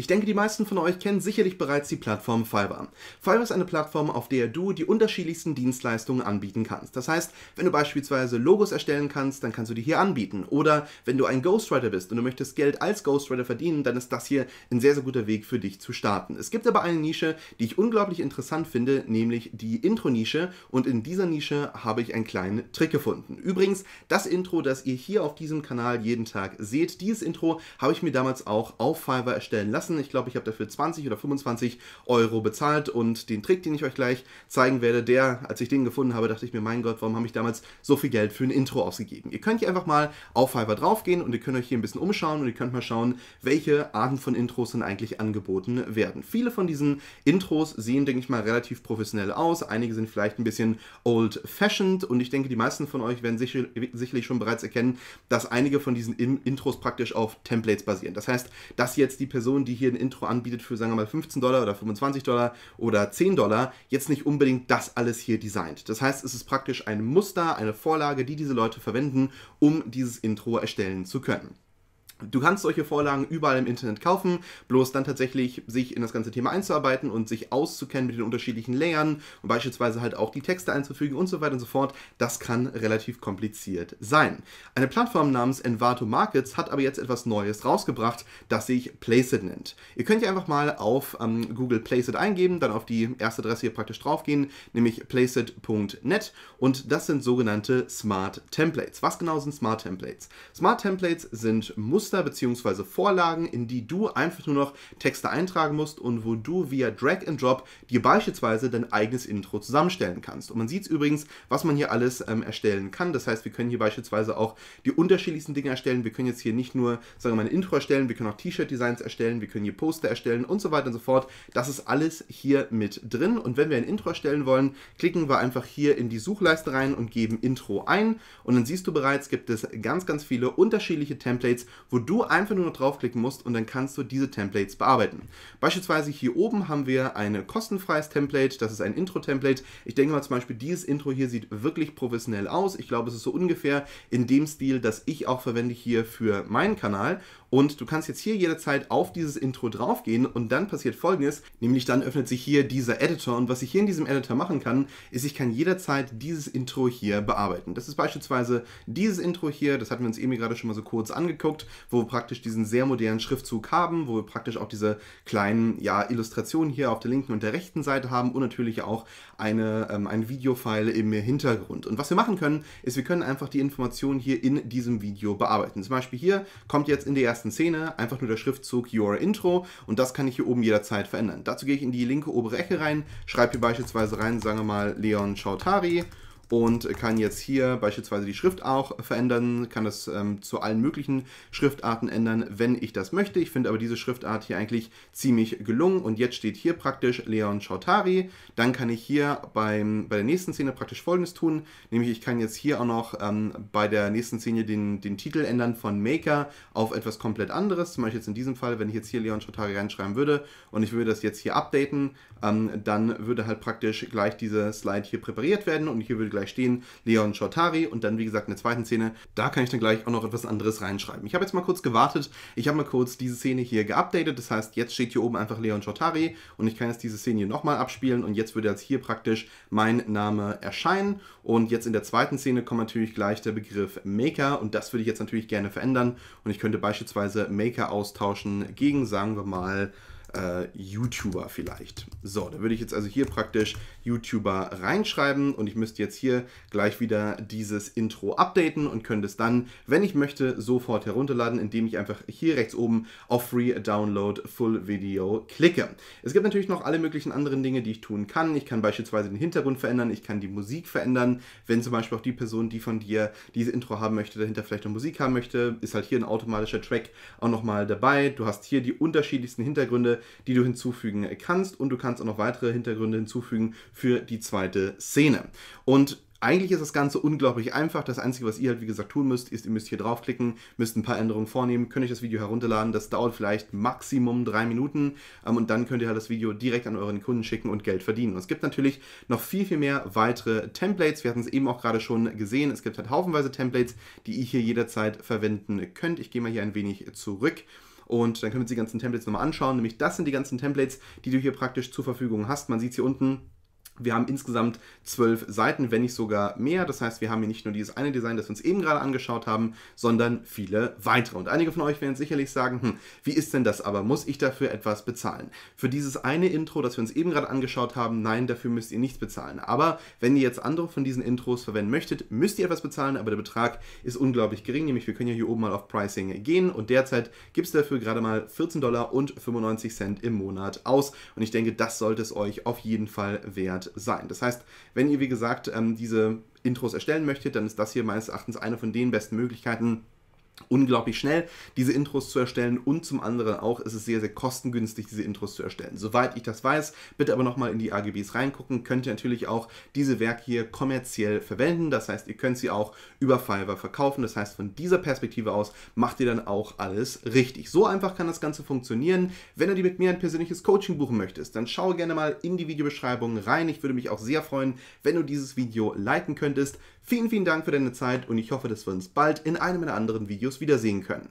Ich denke, die meisten von euch kennen sicherlich bereits die Plattform Fiverr. Fiverr ist eine Plattform, auf der du die unterschiedlichsten Dienstleistungen anbieten kannst. Das heißt, wenn du beispielsweise Logos erstellen kannst, dann kannst du die hier anbieten. Oder wenn du ein Ghostwriter bist und du möchtest Geld als Ghostwriter verdienen, dann ist das hier ein sehr, sehr guter Weg für dich zu starten. Es gibt aber eine Nische, die ich unglaublich interessant finde, nämlich die Intro-Nische. Und in dieser Nische habe ich einen kleinen Trick gefunden. Übrigens, das Intro, das ihr hier auf diesem Kanal jeden Tag seht, dieses Intro habe ich mir damals auch auf Fiverr erstellen lassen lassen. Ich glaube, ich habe dafür 20 oder 25 Euro bezahlt und den Trick, den ich euch gleich zeigen werde, der, als ich den gefunden habe, dachte ich mir, mein Gott, warum habe ich damals so viel Geld für ein Intro ausgegeben? Ihr könnt hier einfach mal auf Fiverr draufgehen und ihr könnt euch hier ein bisschen umschauen und ihr könnt mal schauen, welche Arten von Intros denn eigentlich angeboten werden. Viele von diesen Intros sehen, denke ich mal, relativ professionell aus. Einige sind vielleicht ein bisschen old-fashioned und ich denke, die meisten von euch werden sicher, sicherlich schon bereits erkennen, dass einige von diesen Intros praktisch auf Templates basieren. Das heißt, dass jetzt die Person, die hier ein Intro anbietet für, sagen wir mal, 15 Dollar oder 25 Dollar oder 10 Dollar, jetzt nicht unbedingt das alles hier designt. Das heißt, es ist praktisch ein Muster, eine Vorlage, die diese Leute verwenden, um dieses Intro erstellen zu können. Du kannst solche Vorlagen überall im Internet kaufen, bloß dann tatsächlich sich in das ganze Thema einzuarbeiten und sich auszukennen mit den unterschiedlichen Layern und beispielsweise halt auch die Texte einzufügen und so weiter und so fort, das kann relativ kompliziert sein. Eine Plattform namens Envato Markets hat aber jetzt etwas Neues rausgebracht, das sich Placid nennt. Ihr könnt ja einfach mal auf ähm, Google Placid eingeben, dann auf die erste Adresse hier praktisch draufgehen, nämlich placid.net und das sind sogenannte Smart Templates. Was genau sind Smart Templates? Smart Templates sind Muster, Muster bzw. Vorlagen, in die du einfach nur noch Texte eintragen musst und wo du via Drag and Drop dir beispielsweise dein eigenes Intro zusammenstellen kannst. Und man sieht übrigens, was man hier alles ähm, erstellen kann. Das heißt, wir können hier beispielsweise auch die unterschiedlichsten Dinge erstellen. Wir können jetzt hier nicht nur, sagen wir mal, ein Intro erstellen, wir können auch T-Shirt-Designs erstellen, wir können hier Poster erstellen und so weiter und so fort. Das ist alles hier mit drin. Und wenn wir ein Intro erstellen wollen, klicken wir einfach hier in die Suchleiste rein und geben Intro ein. Und dann siehst du bereits, gibt es ganz, ganz viele unterschiedliche Templates, wo wo du einfach nur noch draufklicken musst und dann kannst du diese Templates bearbeiten. Beispielsweise hier oben haben wir ein kostenfreies Template, das ist ein Intro-Template. Ich denke mal zum Beispiel, dieses Intro hier sieht wirklich professionell aus. Ich glaube, es ist so ungefähr in dem Stil, das ich auch verwende hier für meinen Kanal. Und du kannst jetzt hier jederzeit auf dieses Intro draufgehen und dann passiert folgendes, nämlich dann öffnet sich hier dieser Editor und was ich hier in diesem Editor machen kann, ist, ich kann jederzeit dieses Intro hier bearbeiten. Das ist beispielsweise dieses Intro hier, das hatten wir uns eben gerade schon mal so kurz angeguckt, wo wir praktisch diesen sehr modernen Schriftzug haben, wo wir praktisch auch diese kleinen ja, Illustrationen hier auf der linken und der rechten Seite haben und natürlich auch eine, ähm, ein Videofile im Hintergrund. Und was wir machen können, ist, wir können einfach die Informationen hier in diesem Video bearbeiten. Zum Beispiel hier kommt jetzt in der ersten Szene einfach nur der Schriftzug Your Intro und das kann ich hier oben jederzeit verändern. Dazu gehe ich in die linke obere Ecke rein, schreibe hier beispielsweise rein, sagen wir mal Leon Chautari und kann jetzt hier beispielsweise die Schrift auch verändern, kann das ähm, zu allen möglichen Schriftarten ändern, wenn ich das möchte. Ich finde aber diese Schriftart hier eigentlich ziemlich gelungen und jetzt steht hier praktisch Leon Chautari. Dann kann ich hier beim, bei der nächsten Szene praktisch folgendes tun, nämlich ich kann jetzt hier auch noch ähm, bei der nächsten Szene den, den Titel ändern von Maker auf etwas komplett anderes. Zum Beispiel jetzt in diesem Fall, wenn ich jetzt hier Leon Chautari reinschreiben würde und ich würde das jetzt hier updaten, ähm, dann würde halt praktisch gleich diese Slide hier präpariert werden und hier würde gleich gleich stehen, Leon Shortari und dann, wie gesagt, in der zweiten Szene, da kann ich dann gleich auch noch etwas anderes reinschreiben. Ich habe jetzt mal kurz gewartet, ich habe mal kurz diese Szene hier geupdatet, das heißt, jetzt steht hier oben einfach Leon Shortari und ich kann jetzt diese Szene hier nochmal abspielen und jetzt würde jetzt hier praktisch mein Name erscheinen und jetzt in der zweiten Szene kommt natürlich gleich der Begriff Maker und das würde ich jetzt natürlich gerne verändern und ich könnte beispielsweise Maker austauschen gegen, sagen wir mal, äh, YouTuber vielleicht. So, da würde ich jetzt also hier praktisch YouTuber reinschreiben und ich müsste jetzt hier gleich wieder dieses Intro updaten und könnte es dann, wenn ich möchte, sofort herunterladen, indem ich einfach hier rechts oben auf Free Download Full Video klicke. Es gibt natürlich noch alle möglichen anderen Dinge, die ich tun kann. Ich kann beispielsweise den Hintergrund verändern, ich kann die Musik verändern, wenn zum Beispiel auch die Person, die von dir diese Intro haben möchte, dahinter vielleicht noch Musik haben möchte, ist halt hier ein automatischer Track auch nochmal dabei. Du hast hier die unterschiedlichsten Hintergründe, die du hinzufügen kannst und du kannst auch noch weitere Hintergründe hinzufügen für die zweite Szene. Und eigentlich ist das Ganze unglaublich einfach. Das Einzige, was ihr halt wie gesagt tun müsst, ist, ihr müsst hier draufklicken, müsst ein paar Änderungen vornehmen, könnt euch das Video herunterladen. Das dauert vielleicht Maximum drei Minuten ähm, und dann könnt ihr halt das Video direkt an euren Kunden schicken und Geld verdienen. Und es gibt natürlich noch viel, viel mehr weitere Templates. Wir hatten es eben auch gerade schon gesehen. Es gibt halt haufenweise Templates, die ihr hier jederzeit verwenden könnt. Ich gehe mal hier ein wenig zurück. Und dann können wir uns die ganzen Templates nochmal anschauen. Nämlich das sind die ganzen Templates, die du hier praktisch zur Verfügung hast. Man sieht es hier unten, wir haben insgesamt zwölf Seiten, wenn nicht sogar mehr. Das heißt, wir haben hier nicht nur dieses eine Design, das wir uns eben gerade angeschaut haben, sondern viele weitere. Und einige von euch werden sicherlich sagen, hm, wie ist denn das aber? Muss ich dafür etwas bezahlen? Für dieses eine Intro, das wir uns eben gerade angeschaut haben, nein, dafür müsst ihr nichts bezahlen. Aber wenn ihr jetzt andere von diesen Intros verwenden möchtet, müsst ihr etwas bezahlen, aber der Betrag ist unglaublich gering. Nämlich, wir können ja hier oben mal auf Pricing gehen und derzeit gibt es dafür gerade mal 14 Dollar und 95 Cent im Monat aus. Und ich denke, das sollte es euch auf jeden Fall wert sein. Das heißt, wenn ihr, wie gesagt, ähm, diese Intros erstellen möchtet, dann ist das hier meines Erachtens eine von den besten Möglichkeiten, unglaublich schnell, diese Intros zu erstellen und zum anderen auch ist es sehr, sehr kostengünstig, diese Intros zu erstellen. Soweit ich das weiß, bitte aber nochmal in die AGBs reingucken, könnt ihr natürlich auch diese Werke hier kommerziell verwenden, das heißt, ihr könnt sie auch über Fiverr verkaufen, das heißt, von dieser Perspektive aus macht ihr dann auch alles richtig. So einfach kann das Ganze funktionieren. Wenn du dir mit mir ein persönliches Coaching buchen möchtest, dann schau gerne mal in die Videobeschreibung rein. Ich würde mich auch sehr freuen, wenn du dieses Video liken könntest. Vielen, vielen Dank für deine Zeit und ich hoffe, dass wir uns bald in einem oder anderen Videos wiedersehen können.